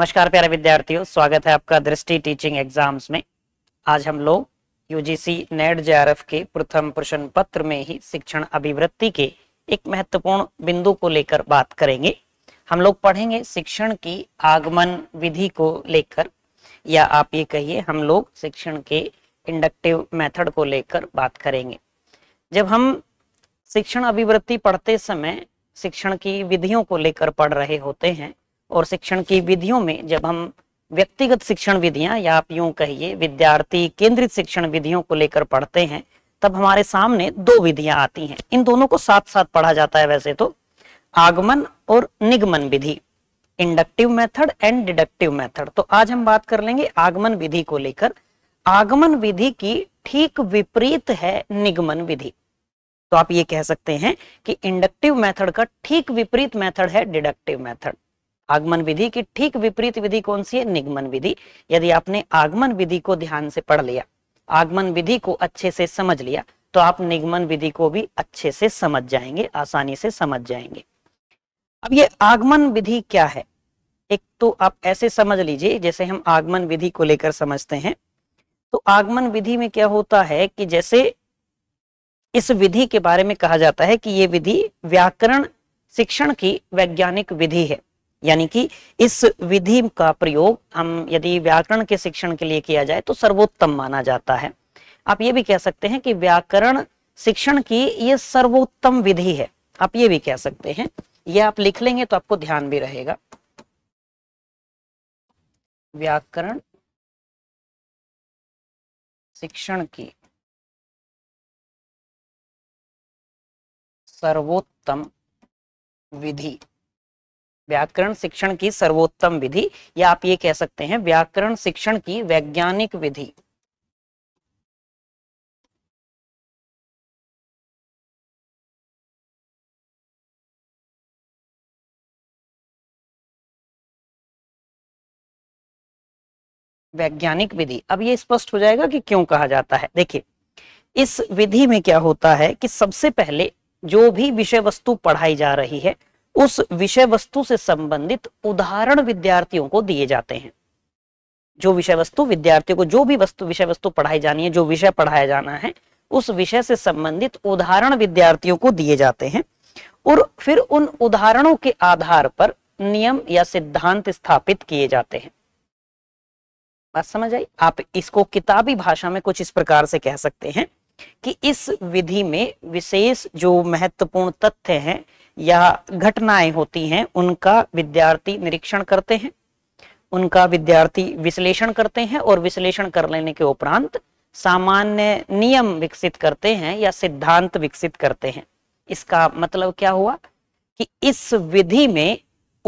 नमस्कार प्यारे विद्यार्थियों स्वागत है आपका दृष्टि टीचिंग एग्जाम्स में आज हम लोग यूजीसी नेट जेआरएफ के प्रथम प्रश्न पत्र में ही शिक्षण अभिवृत्ति के एक महत्वपूर्ण बिंदु को लेकर बात करेंगे हम लोग पढ़ेंगे शिक्षण की आगमन विधि को लेकर या आप ये कहिए हम लोग शिक्षण के इंडक्टिव मेथड को लेकर बात करेंगे जब हम शिक्षण अभिवृत्ति पढ़ते समय शिक्षण की विधियों को लेकर पढ़ रहे होते हैं और शिक्षण की विधियों में जब हम व्यक्तिगत शिक्षण विधियां या आप यूं कहिए विद्यार्थी केंद्रित शिक्षण विधियों को लेकर पढ़ते हैं तब हमारे सामने दो विधियां आती हैं इन दोनों को साथ साथ पढ़ा जाता है वैसे तो आगमन और निगमन विधि inductive method and deductive method तो आज हम बात कर लेंगे आगमन विधि को लेकर आगमन विधि की ठीक विपरीत है निगमन विधि तो आप ये कह सकते हैं कि इंडक्टिव मेथड का ठीक विपरीत मेथड है डिडक्टिव मेथड आगमन विधि की ठीक विपरीत विधि कौन सी है निगमन विधि यदि आपने आगमन विधि को ध्यान से पढ़ लिया आगमन विधि को अच्छे से समझ लिया तो आप निगमन विधि को भी अच्छे से समझ जाएंगे आसानी से समझ जाएंगे अब ये आगमन विधि क्या है एक तो आप ऐसे समझ लीजिए जैसे हम आगमन विधि को लेकर समझते हैं तो आगमन विधि में क्या होता है कि जैसे इस विधि के बारे में कहा जाता है कि ये विधि व्याकरण शिक्षण की वैज्ञानिक विधि है यानी कि इस विधि का प्रयोग हम यदि व्याकरण के शिक्षण के लिए किया जाए तो सर्वोत्तम माना जाता है आप ये भी कह सकते हैं कि व्याकरण शिक्षण की ये सर्वोत्तम विधि है आप ये भी कह सकते हैं ये आप लिख लेंगे तो आपको ध्यान भी रहेगा व्याकरण शिक्षण की सर्वोत्तम विधि व्याकरण शिक्षण की सर्वोत्तम विधि या आप ये कह सकते हैं व्याकरण शिक्षण की वैज्ञानिक विधि वैज्ञानिक विधि अब ये स्पष्ट हो जाएगा कि क्यों कहा जाता है देखिए इस विधि में क्या होता है कि सबसे पहले जो भी विषय वस्तु पढ़ाई जा रही है उस विषय वस्तु से संबंधित उदाहरण विद्यार्थियों को दिए जाते हैं जो विषय वस्तु विद्यार्थियों को जो भी वस्तु विषय वस्तु पढ़ाई जानी है जो विषय पढ़ाया जाना है उस विषय से संबंधित उदाहरण विद्यार्थियों को दिए जाते हैं और फिर उन उदाहरणों के आधार पर नियम या सिद्धांत स्थापित किए जाते हैं बात समझ आई आप इसको किताबी भाषा में कुछ इस प्रकार से कह सकते हैं कि इस विधि में विशेष जो महत्वपूर्ण तथ्य हैं या घटनाएं होती हैं उनका विद्यार्थी निरीक्षण करते हैं उनका विद्यार्थी विश्लेषण करते हैं और विश्लेषण कर लेने के उपरांत सामान्य नियम विकसित करते हैं या सिद्धांत विकसित करते हैं इसका मतलब क्या हुआ कि इस विधि में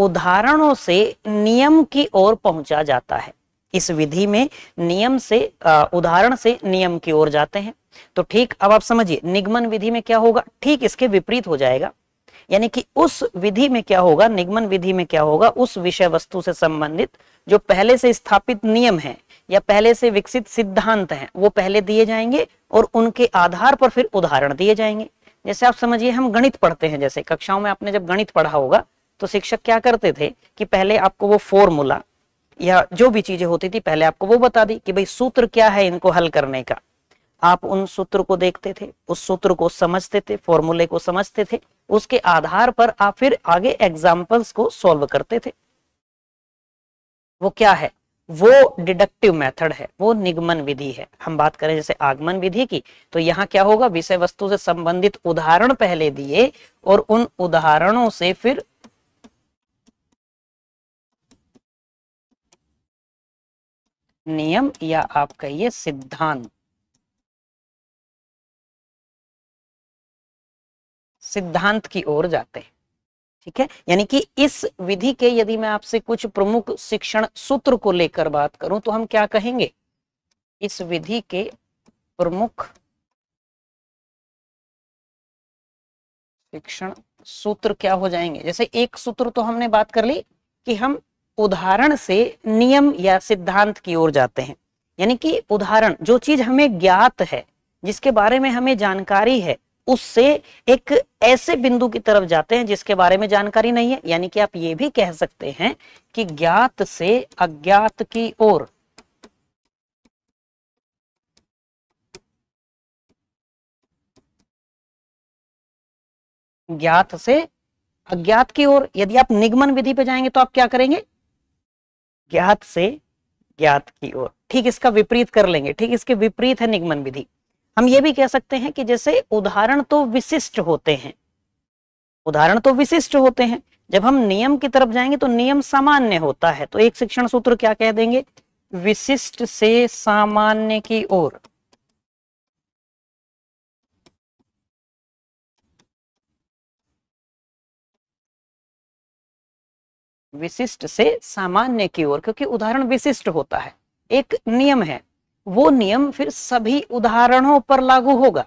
उदाहरणों से नियम की ओर पहुंचा जाता है इस विधि में नियम से उदाहरण से नियम की ओर जाते हैं तो ठीक अब आप समझिए निगमन विधि में क्या होगा ठीक इसके विपरीत हो जाएगा यानी कि उस विधि में क्या होगा निगमन विधि में क्या होगा उस विषय वस्तु से संबंधित जो पहले से स्थापित नियम है या पहले से विकसित सिद्धांत हैं वो पहले दिए जाएंगे और उनके आधार पर फिर उदाहरण दिए जाएंगे जैसे आप समझिए हम गणित पढ़ते हैं जैसे कक्षाओं में आपने जब गणित पढ़ा होगा तो शिक्षक क्या करते थे कि पहले आपको वो फॉर्मूला या जो भी चीजें होती थी पहले आपको वो बता दी कि भाई सूत्र क्या है इनको हल करने का आप उन सूत्र को देखते थे उस सूत्र को समझते थे फॉर्मूले को समझते थे उसके आधार पर आप फिर आगे एग्जाम्पल्स को सॉल्व करते थे वो क्या है वो डिडक्टिव मेथड है वो निगमन विधि है हम बात करें जैसे आगमन विधि की तो यहाँ क्या होगा विषय वस्तु से संबंधित उदाहरण पहले दिए और उन उदाहरणों से फिर नियम या आप कहिए सिद्धांत सिद्धांत की ओर जाते हैं ठीक है यानी कि इस विधि के यदि मैं आपसे कुछ प्रमुख शिक्षण सूत्र को लेकर बात करूं तो हम क्या कहेंगे इस विधि के प्रमुख शिक्षण सूत्र क्या हो जाएंगे जैसे एक सूत्र तो हमने बात कर ली कि हम उदाहरण से नियम या सिद्धांत की ओर जाते हैं यानी कि उदाहरण जो चीज हमें ज्ञात है जिसके बारे में हमें जानकारी है उससे एक ऐसे बिंदु की तरफ जाते हैं जिसके बारे में जानकारी नहीं है यानी कि आप ये भी कह सकते हैं कि ज्ञात से अज्ञात की ओर ज्ञात से अज्ञात की ओर यदि आप निगमन विधि पर जाएंगे तो आप क्या करेंगे ज्ञात से ज्ञात की ओर ठीक इसका विपरीत कर लेंगे ठीक इसके विपरीत है निगमन विधि हम ये भी कह सकते हैं कि जैसे उदाहरण तो विशिष्ट होते हैं उदाहरण तो विशिष्ट होते हैं जब हम नियम की तरफ जाएंगे तो नियम सामान्य होता है तो एक शिक्षण सूत्र क्या कह देंगे विशिष्ट से सामान्य की ओर विशिष्ट से सामान्य की ओर क्योंकि उदाहरण विशिष्ट होता है एक नियम है वो नियम फिर सभी उदाहरणों पर लागू होगा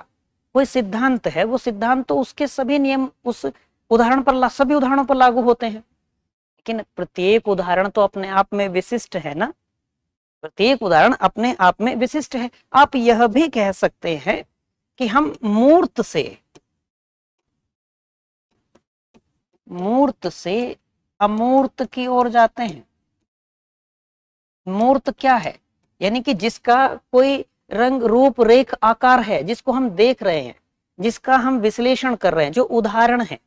कोई सिद्धांत है वो सिद्धांत तो उसके सभी नियम उस उदाहरण पर सभी उदाहरणों पर लागू होते हैं लेकिन प्रत्येक उदाहरण तो अपने आप में विशिष्ट है ना प्रत्येक उदाहरण अपने आप में विशिष्ट है आप यह भी कह सकते हैं कि हम मूर्त से मूर्त से अमूर्त की ओर जाते हैं मूर्त क्या है यानी कि जिसका कोई रंग रूप रेख आकार है जिसको हम देख रहे हैं जिसका हम विश्लेषण कर रहे हैं जो उदाहरण है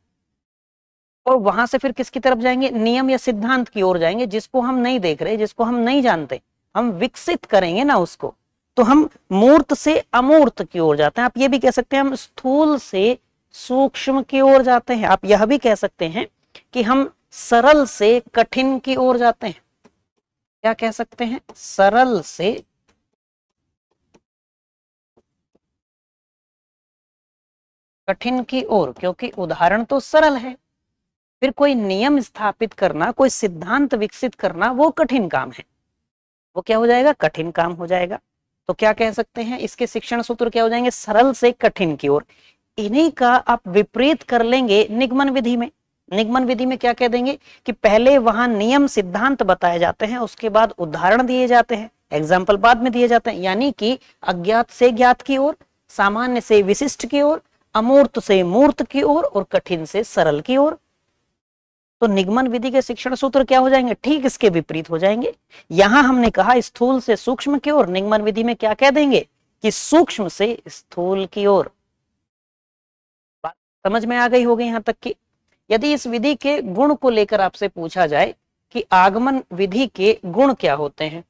और वहां से फिर किसकी तरफ जाएंगे नियम या सिद्धांत की ओर जाएंगे जिसको हम नहीं देख रहे जिसको हम नहीं जानते हम विकसित करेंगे ना उसको तो हम मूर्त से अमूर्त की ओर जाते हैं आप ये भी कह सकते हैं हम स्थूल से सूक्ष्म की ओर जाते हैं आप यह भी कह सकते हैं कि हम सरल से कठिन की ओर जाते हैं क्या कह सकते हैं सरल से कठिन की ओर क्योंकि उदाहरण तो सरल है फिर कोई नियम स्थापित करना कोई सिद्धांत विकसित करना वो कठिन काम है वो क्या हो जाएगा कठिन काम हो जाएगा तो क्या कह सकते हैं इसके शिक्षण सूत्र क्या हो जाएंगे सरल से कठिन की ओर इन्हीं का आप विपरीत कर लेंगे निगमन विधि में निगमन विधि में क्या कह देंगे कि पहले वहां नियम सिद्धांत बताए जाते हैं उसके बाद उदाहरण दिए जाते हैं एग्जाम्पल बाद में दिए जाते हैं यानी कि अज्ञात से ज्ञात की ओर सामान्य से विशिष्ट की ओर अमूर्त से मूर्त की ओर और, कठिन से सरल की ओर तो निगमन विधि के शिक्षण सूत्र क्या हो जाएंगे ठीक इसके विपरीत हो जाएंगे यहां हमने कहा स्थूल से सूक्ष्म की ओर निगमन विधि में क्या कह देंगे कि सूक्ष्म से स्थूल की ओर समझ में आ गई होगी यहां तक की यदि इस विधि के गुण को लेकर आपसे पूछा जाए कि आगमन विधि के गुण क्या होते हैं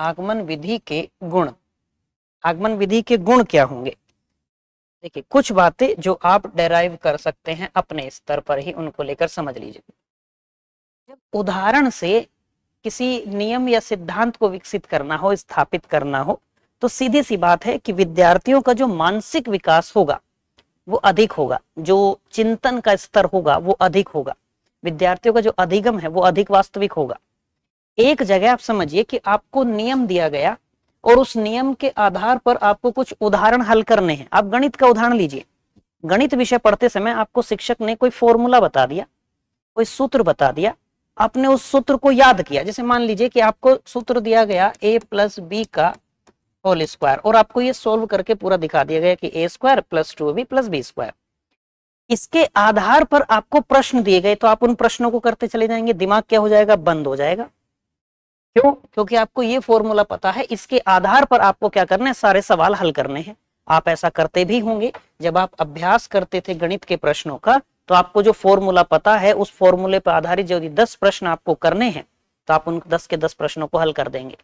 आगमन विधि के गुण आगमन विधि के गुण क्या होंगे देखिए कुछ बातें जो आप डेराइव कर सकते हैं अपने स्तर पर ही उनको लेकर समझ लीजिए उदाहरण से किसी नियम या सिद्धांत को विकसित करना हो स्थापित करना हो तो सीधी सी बात है कि विद्यार्थियों का जो मानसिक विकास होगा वो अधिक होगा जो चिंतन का स्तर होगा वो अधिक होगा विद्यार्थियों का जो अधिगम है वो अधिक वास्तविक होगा एक जगह आप समझिए कि आपको नियम दिया गया और उस नियम के आधार पर आपको कुछ उदाहरण हल करने हैं आप गणित का उदाहरण लीजिए गणित विषय पढ़ते समय आपको शिक्षक ने कोई फॉर्मूला बता दिया कोई सूत्र बता दिया आपने उस सूत्र को याद किया जैसे मान लीजिए कि आपको सूत्र दिया गया ए प्लस बी का होल स्क्वायर और आपको ये सोल्व करके पूरा दिखा दिया गया कि A square plus two B plus B square इसके आधार पर आपको प्रश्न दिए गए तो आप उन प्रश्नों को करते चले जाएंगे दिमाग क्या हो जाएगा बंद हो जाएगा क्यों क्योंकि आपको ये फॉर्मूला पता है इसके आधार पर आपको क्या करना है सारे सवाल हल करने हैं आप ऐसा करते भी होंगे जब आप अभ्यास करते थे गणित के प्रश्नों का तो आपको जो फॉर्मूला पता है उस फॉर्मूले पर आधारित यदि दस प्रश्न आपको करने हैं तो आप उन दस के दस प्रश्नों को हल कर देंगे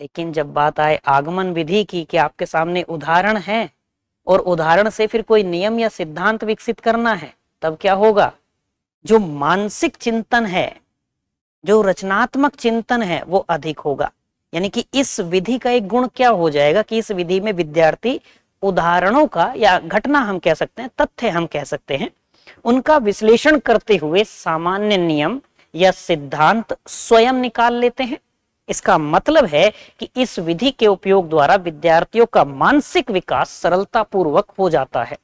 लेकिन जब बात आए आगमन विधि की कि आपके सामने उदाहरण है और उदाहरण से फिर कोई नियम या सिद्धांत विकसित करना है तब क्या होगा जो मानसिक चिंतन है जो रचनात्मक चिंतन है वो अधिक होगा यानी कि इस विधि का एक गुण क्या हो जाएगा कि इस विधि में विद्यार्थी उदाहरणों का या घटना हम कह सकते हैं तथ्य हम कह सकते हैं उनका विश्लेषण करते हुए सामान्य नियम या सिद्धांत स्वयं निकाल लेते हैं इसका मतलब है कि इस विधि के उपयोग द्वारा विद्यार्थियों का मानसिक विकास सरलतापूर्वक हो जाता है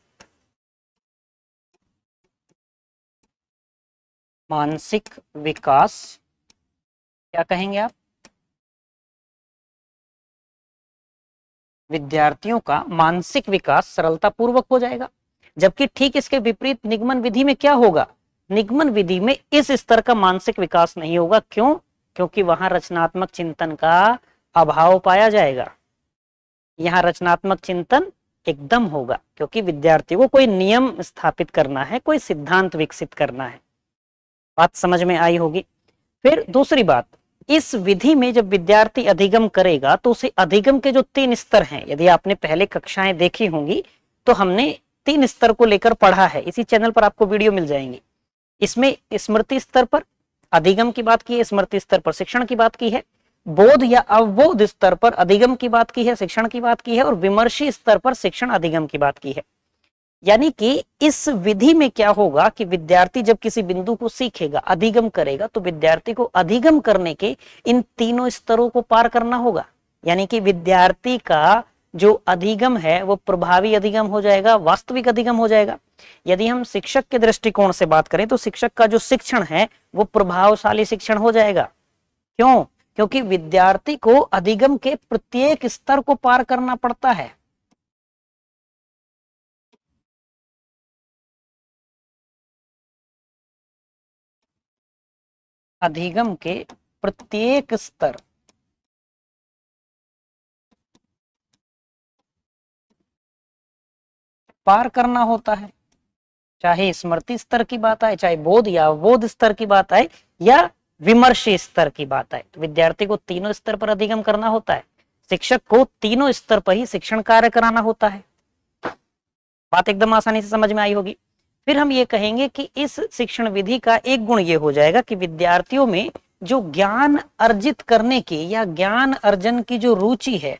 मानसिक विकास क्या कहेंगे आप विद्यार्थियों का मानसिक विकास सरलतापूर्वक हो जाएगा जबकि ठीक इसके विपरीत निगमन विधि में क्या होगा निगमन विधि में इस स्तर का मानसिक विकास नहीं होगा क्यों क्योंकि वहां रचनात्मक चिंतन का अभाव पाया जाएगा यहाँ रचनात्मक चिंतन एकदम होगा क्योंकि विद्यार्थी को कोई नियम स्थापित करना है कोई सिद्धांत विकसित करना है बात समझ में आई होगी फिर दूसरी बात इस विधि में जब विद्यार्थी अधिगम करेगा तो उसे अधिगम के जो तीन स्तर हैं यदि आपने पहले कक्षाएं देखी होंगी तो हमने तीन स्तर को लेकर पढ़ा है इसी चैनल पर आपको वीडियो मिल जाएंगी इसमें स्मृति स्तर पर अधिगम की बात की है स्मृति स्तर पर शिक्षण की बात की है बोध या अवबोध स्तर पर अधिगम की बात की है शिक्षण की बात की है और विमर्शी स्तर पर शिक्षण अधिगम की बात की है यानी कि इस विधि में क्या होगा कि विद्यार्थी जब किसी बिंदु को सीखेगा अधिगम करेगा तो विद्यार्थी को अधिगम करने के इन तीनों स्तरों को पार करना होगा यानी कि विद्यार्थी का जो अधिगम है वो प्रभावी अधिगम हो जाएगा वास्तविक अधिगम हो जाएगा यदि हम शिक्षक के दृष्टिकोण से बात करें तो शिक्षक का जो शिक्षण है वो प्रभावशाली शिक्षण हो जाएगा क्यों क्योंकि विद्यार्थी को अधिगम के प्रत्येक स्तर को पार करना पड़ता है अधिगम के प्रत्येक स्तर पार करना होता है चाहे स्मृति स्तर की बात आए चाहे बोध या बोध स्तर की बात आए या विमर्श स्तर की बात आए तो विद्यार्थी को तीनों स्तर पर अधिगम करना होता है शिक्षक को तीनों स्तर पर ही शिक्षण कार्य कराना होता है बात एकदम आसानी से समझ में आई होगी फिर हम ये कहेंगे कि इस शिक्षण विधि का एक गुण ये हो जाएगा कि विद्यार्थियों में जो ज्ञान अर्जित करने की या ज्ञान अर्जन की जो रुचि है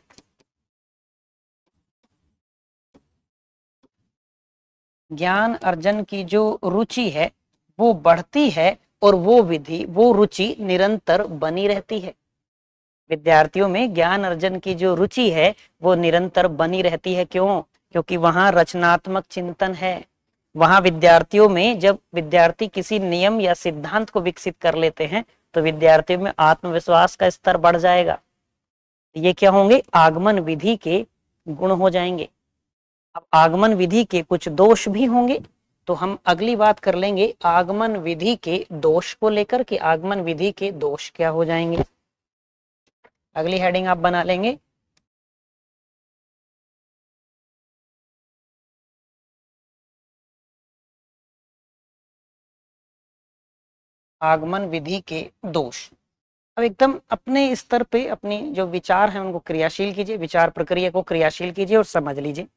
ज्ञान अर्जन की जो रुचि है वो बढ़ती है और वो विधि वो रुचि निरंतर बनी रहती है विद्यार्थियों में ज्ञान अर्जन की जो रुचि है वो निरंतर बनी रहती है क्यों क्योंकि वहाँ रचनात्मक चिंतन है वहाँ विद्यार्थियों में जब विद्यार्थी किसी नियम या सिद्धांत को विकसित कर लेते हैं तो विद्यार्थियों में आत्मविश्वास का स्तर बढ़ जाएगा ये क्या होंगे आगमन विधि के गुण हो जाएंगे अब आगमन विधि के कुछ दोष भी होंगे तो हम अगली बात कर लेंगे आगमन विधि के दोष को लेकर कि आगमन विधि के दोष क्या हो जाएंगे अगली हेडिंग आप बना लेंगे आगमन विधि के दोष अब एकदम अपने स्तर पे अपनी जो विचार है उनको क्रियाशील कीजिए विचार प्रक्रिया को क्रियाशील कीजिए और समझ लीजिए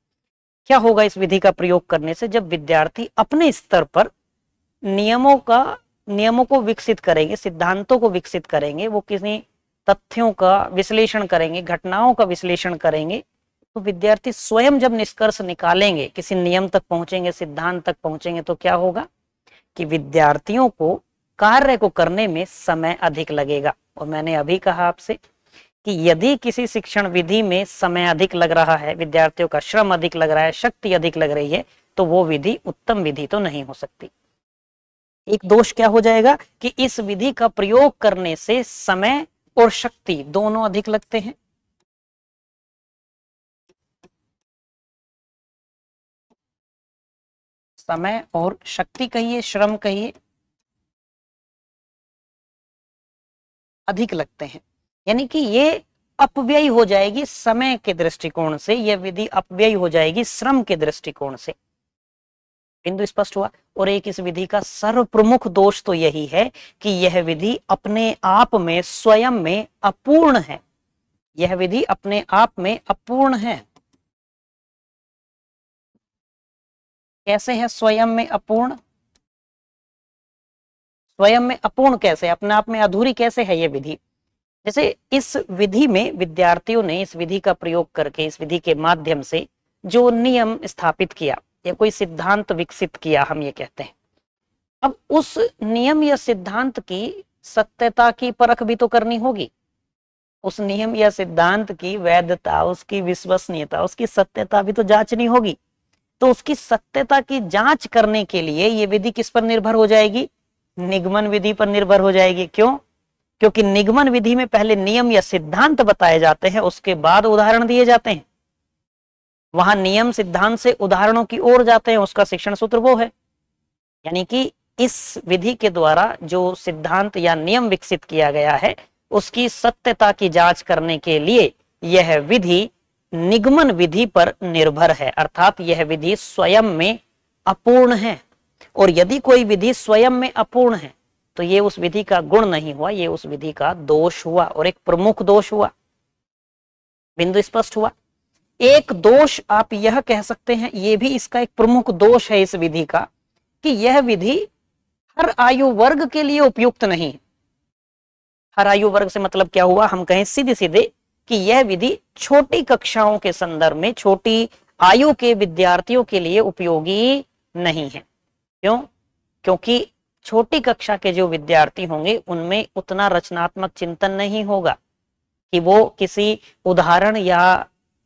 क्या होगा इस विधि का प्रयोग करने से जब विद्यार्थी अपने स्तर पर नियमों का नियमों को विकसित करेंगे सिद्धांतों को विकसित करेंगे वो किसी तथ्यों का विश्लेषण करेंगे घटनाओं का विश्लेषण करेंगे तो विद्यार्थी स्वयं जब निष्कर्ष निकालेंगे किसी नियम तक पहुंचेंगे सिद्धांत तक पहुंचेंगे तो क्या होगा कि विद्यार्थियों को कार्य को करने में समय अधिक लगेगा और मैंने अभी कहा आपसे कि यदि किसी शिक्षण विधि में समय अधिक लग रहा है विद्यार्थियों का श्रम अधिक लग रहा है शक्ति अधिक लग रही है तो वो विधि उत्तम विधि तो नहीं हो सकती एक दोष क्या हो जाएगा कि इस विधि का प्रयोग करने से समय और शक्ति दोनों अधिक लगते हैं समय और शक्ति कहिए श्रम कहिए अधिक लगते हैं यानी कि ये अपव्यय हो जाएगी समय के दृष्टिकोण से यह विधि अपव्यय हो जाएगी श्रम के दृष्टिकोण से बिंदु स्पष्ट हुआ और एक इस विधि का सर्वप्रमुख दोष तो यही है कि यह विधि अपने आप में स्वयं में अपूर्ण है यह विधि अपने आप में अपूर्ण है कैसे है स्वयं में अपूर्ण स्वयं में अपूर्ण कैसे अपने आप में अधूरी कैसे है यह विधि जैसे इस विधि में विद्यार्थियों ने इस विधि का प्रयोग करके इस विधि के माध्यम से जो नियम स्थापित किया या कोई सिद्धांत विकसित किया हम ये कहते हैं अब उस नियम या सिद्धांत की सत्यता की परख भी तो करनी होगी उस नियम या सिद्धांत की वैधता उसकी विश्वसनीयता उसकी सत्यता भी तो जांचनी होगी तो उसकी सत्यता की जांच करने के लिए ये विधि किस पर निर्भर हो जाएगी निगमन विधि पर निर्भर हो जाएगी क्यों क्योंकि निगमन विधि में पहले नियम या सिद्धांत बताए जाते हैं उसके बाद उदाहरण दिए जाते हैं वहां नियम सिद्धांत से उदाहरणों की ओर जाते हैं उसका शिक्षण सूत्र वो है यानी कि इस विधि के द्वारा जो सिद्धांत या नियम विकसित किया गया है उसकी सत्यता की जांच करने के लिए यह विधि निगमन विधि पर निर्भर है अर्थात यह विधि स्वयं में अपूर्ण है और यदि कोई विधि स्वयं में अपूर्ण है तो ये उस विधि का गुण नहीं हुआ ये उस विधि का दोष हुआ और एक प्रमुख दोष हुआ बिंदु स्पष्ट हुआ एक दोष आप यह कह सकते हैं ये भी इसका एक प्रमुख दोष है इस विधि का कि यह विधि हर आयु वर्ग के लिए उपयुक्त नहीं हर आयु वर्ग से मतलब क्या हुआ हम कहें सीधे सीधे कि यह विधि छोटी कक्षाओं के संदर्भ में छोटी आयु के विद्यार्थियों के लिए उपयोगी नहीं है क्यों क्योंकि छोटी कक्षा के जो विद्यार्थी होंगे उनमें उतना रचनात्मक चिंतन नहीं होगा कि वो किसी उदाहरण या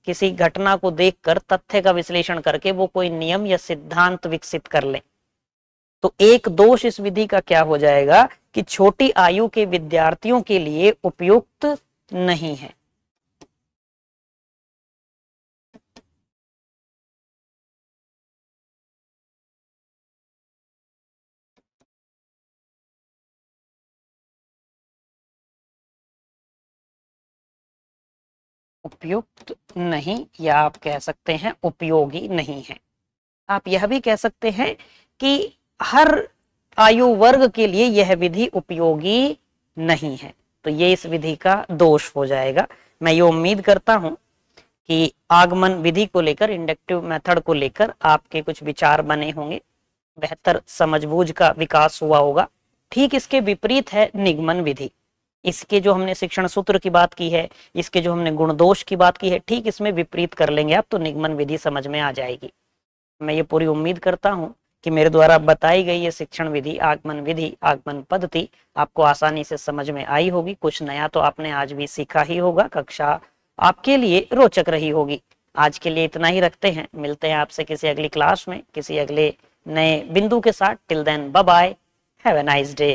किसी घटना को देखकर तथ्य का विश्लेषण करके वो कोई नियम या सिद्धांत विकसित कर ले तो एक दोष इस विधि का क्या हो जाएगा कि छोटी आयु के विद्यार्थियों के लिए उपयुक्त नहीं है उपयुक्त नहीं या आप कह सकते हैं उपयोगी नहीं है आप यह भी कह सकते हैं कि हर आयु वर्ग के लिए यह विधि उपयोगी नहीं है तो ये इस विधि का दोष हो जाएगा मैं ये उम्मीद करता हूं कि आगमन विधि को लेकर इंडक्टिव मेथड को लेकर आपके कुछ विचार बने होंगे बेहतर समझबूझ का विकास हुआ होगा ठीक इसके विपरीत है निगमन विधि इसके जो हमने शिक्षण सूत्र की बात की है इसके जो हमने गुण दोष की बात की है ठीक इसमें विपरीत कर लेंगे आप तो निगमन विधि समझ में आ जाएगी मैं ये पूरी उम्मीद करता हूँ कि मेरे द्वारा बताई गई ये शिक्षण विधि आगमन विधि आगमन पद्धति आपको आसानी से समझ में आई होगी कुछ नया तो आपने आज भी सीखा ही होगा कक्षा आपके लिए रोचक रही होगी आज के लिए इतना ही रखते हैं मिलते हैं आपसे किसी अगली क्लास में किसी अगले नए बिंदु के साथ till then bye have a nice day